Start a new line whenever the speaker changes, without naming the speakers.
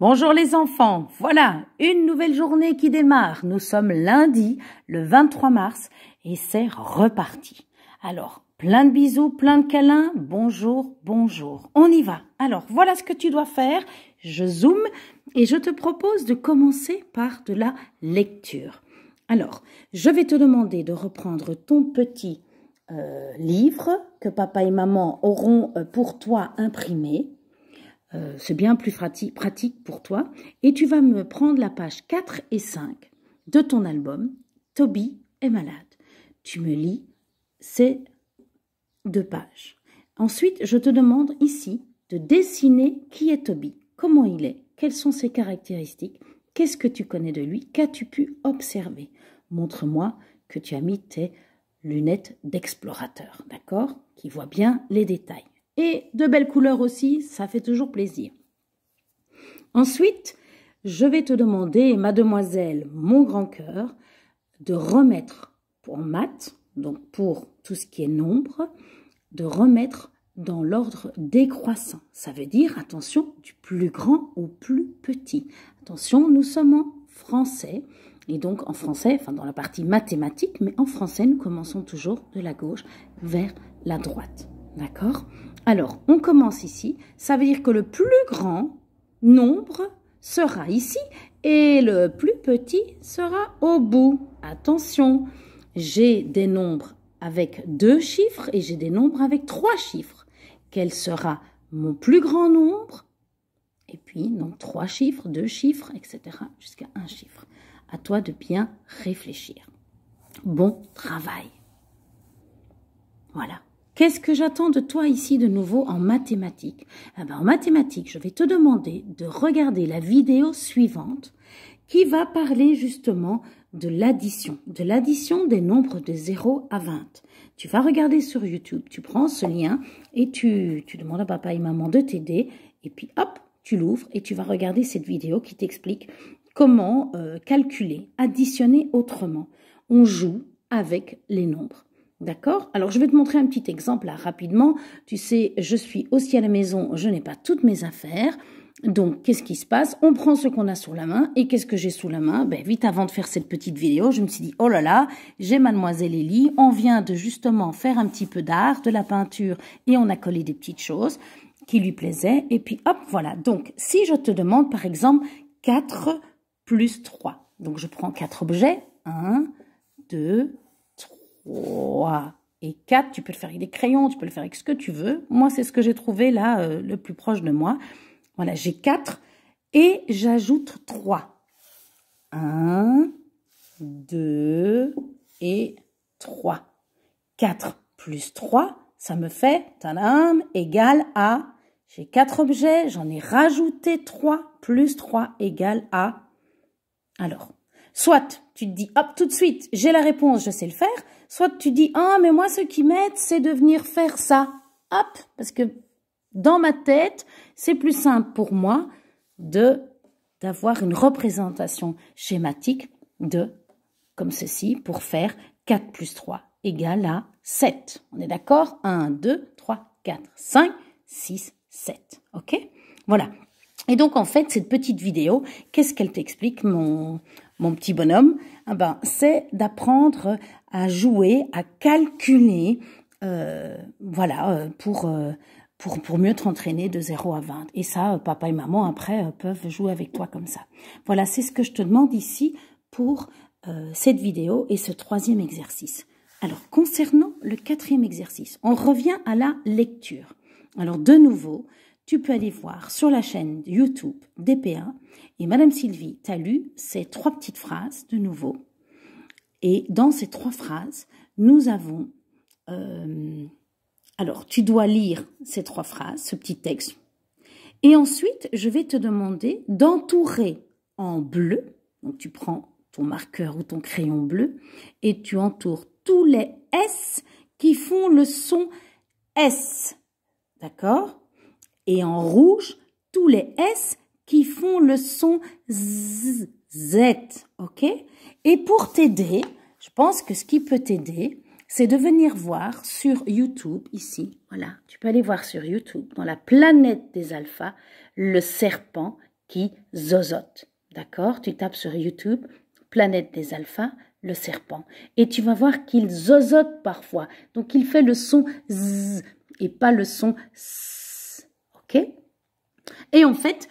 Bonjour les enfants, voilà une nouvelle journée qui démarre. Nous sommes lundi, le 23 mars, et c'est reparti. Alors, plein de bisous, plein de câlins, bonjour, bonjour. On y va. Alors, voilà ce que tu dois faire. Je zoome et je te propose de commencer par de la lecture. Alors, je vais te demander de reprendre ton petit euh, livre que papa et maman auront euh, pour toi imprimé euh, c'est bien plus pratique pour toi. Et tu vas me prendre la page 4 et 5 de ton album Toby est malade. Tu me lis ces deux pages. Ensuite, je te demande ici de dessiner qui est Toby, comment il est, quelles sont ses caractéristiques, qu'est-ce que tu connais de lui, qu'as-tu pu observer. Montre-moi que tu as mis tes lunettes d'explorateur, d'accord Qui voit bien les détails et de belles couleurs aussi, ça fait toujours plaisir. Ensuite, je vais te demander, mademoiselle, mon grand cœur, de remettre pour maths, donc pour tout ce qui est nombre, de remettre dans l'ordre décroissant. Ça veut dire, attention, du plus grand au plus petit. Attention, nous sommes en français. Et donc en français, enfin dans la partie mathématique, mais en français, nous commençons toujours de la gauche vers la droite. D'accord Alors, on commence ici. Ça veut dire que le plus grand nombre sera ici et le plus petit sera au bout. Attention, j'ai des nombres avec deux chiffres et j'ai des nombres avec trois chiffres. Quel sera mon plus grand nombre Et puis, donc, trois chiffres, deux chiffres, etc. jusqu'à un chiffre. À toi de bien réfléchir. Bon travail. Voilà. Qu'est-ce que j'attends de toi ici de nouveau en mathématiques eh ben, En mathématiques, je vais te demander de regarder la vidéo suivante qui va parler justement de l'addition, de l'addition des nombres de 0 à 20. Tu vas regarder sur YouTube, tu prends ce lien et tu, tu demandes à papa et maman de t'aider et puis hop, tu l'ouvres et tu vas regarder cette vidéo qui t'explique comment euh, calculer, additionner autrement. On joue avec les nombres. D'accord Alors, je vais te montrer un petit exemple là rapidement. Tu sais, je suis aussi à la maison, je n'ai pas toutes mes affaires. Donc, qu'est-ce qui se passe On prend ce qu'on a sous la main. Et qu'est-ce que j'ai sous la main ben, Vite avant de faire cette petite vidéo, je me suis dit, oh là là, j'ai mademoiselle Ellie. On vient de justement faire un petit peu d'art, de la peinture, et on a collé des petites choses qui lui plaisaient. Et puis, hop, voilà. Donc, si je te demande, par exemple, 4 plus 3. Donc, je prends quatre objets. 1, 2, 3 et 4. Tu peux le faire avec des crayons, tu peux le faire avec ce que tu veux. Moi, c'est ce que j'ai trouvé là, euh, le plus proche de moi. Voilà, j'ai 4 et j'ajoute 3. 1, 2 et 3. 4 plus 3, ça me fait, tadam, égal à, j'ai 4 objets, j'en ai rajouté 3, plus 3 égale à, alors, Soit tu te dis, hop, tout de suite, j'ai la réponse, je sais le faire. Soit tu te dis, ah, mais moi, ce qui m'aide, c'est de venir faire ça. Hop, parce que dans ma tête, c'est plus simple pour moi de d'avoir une représentation schématique de, comme ceci, pour faire 4 plus 3 égale à 7. On est d'accord 1, 2, 3, 4, 5, 6, 7. OK Voilà. Et donc, en fait, cette petite vidéo, qu'est-ce qu'elle t'explique, mon, mon petit bonhomme, ah ben, c'est d'apprendre à jouer, à calculer, euh, voilà, euh, euh, pour, pour, mieux t'entraîner de 0 à 20. Et ça, papa et maman, après, peuvent jouer avec toi comme ça. Voilà, c'est ce que je te demande ici pour cette vidéo et ce troisième exercice. Alors, concernant le quatrième exercice, on revient à la lecture. Alors, de nouveau, tu peux aller voir sur la chaîne YouTube DPA. Et Madame Sylvie tu as lu ces trois petites phrases de nouveau. Et dans ces trois phrases, nous avons... Euh, alors, tu dois lire ces trois phrases, ce petit texte. Et ensuite, je vais te demander d'entourer en bleu. Donc, tu prends ton marqueur ou ton crayon bleu et tu entoures tous les S qui font le son S. D'accord et en rouge tous les S qui font le son Z, Z ok Et pour t'aider, je pense que ce qui peut t'aider, c'est de venir voir sur YouTube, ici, voilà, tu peux aller voir sur YouTube, dans la planète des alphas, le serpent qui zozote, d'accord Tu tapes sur YouTube, planète des alphas, le serpent, et tu vas voir qu'il zozote parfois, donc il fait le son Z et pas le son S. Ok et en fait,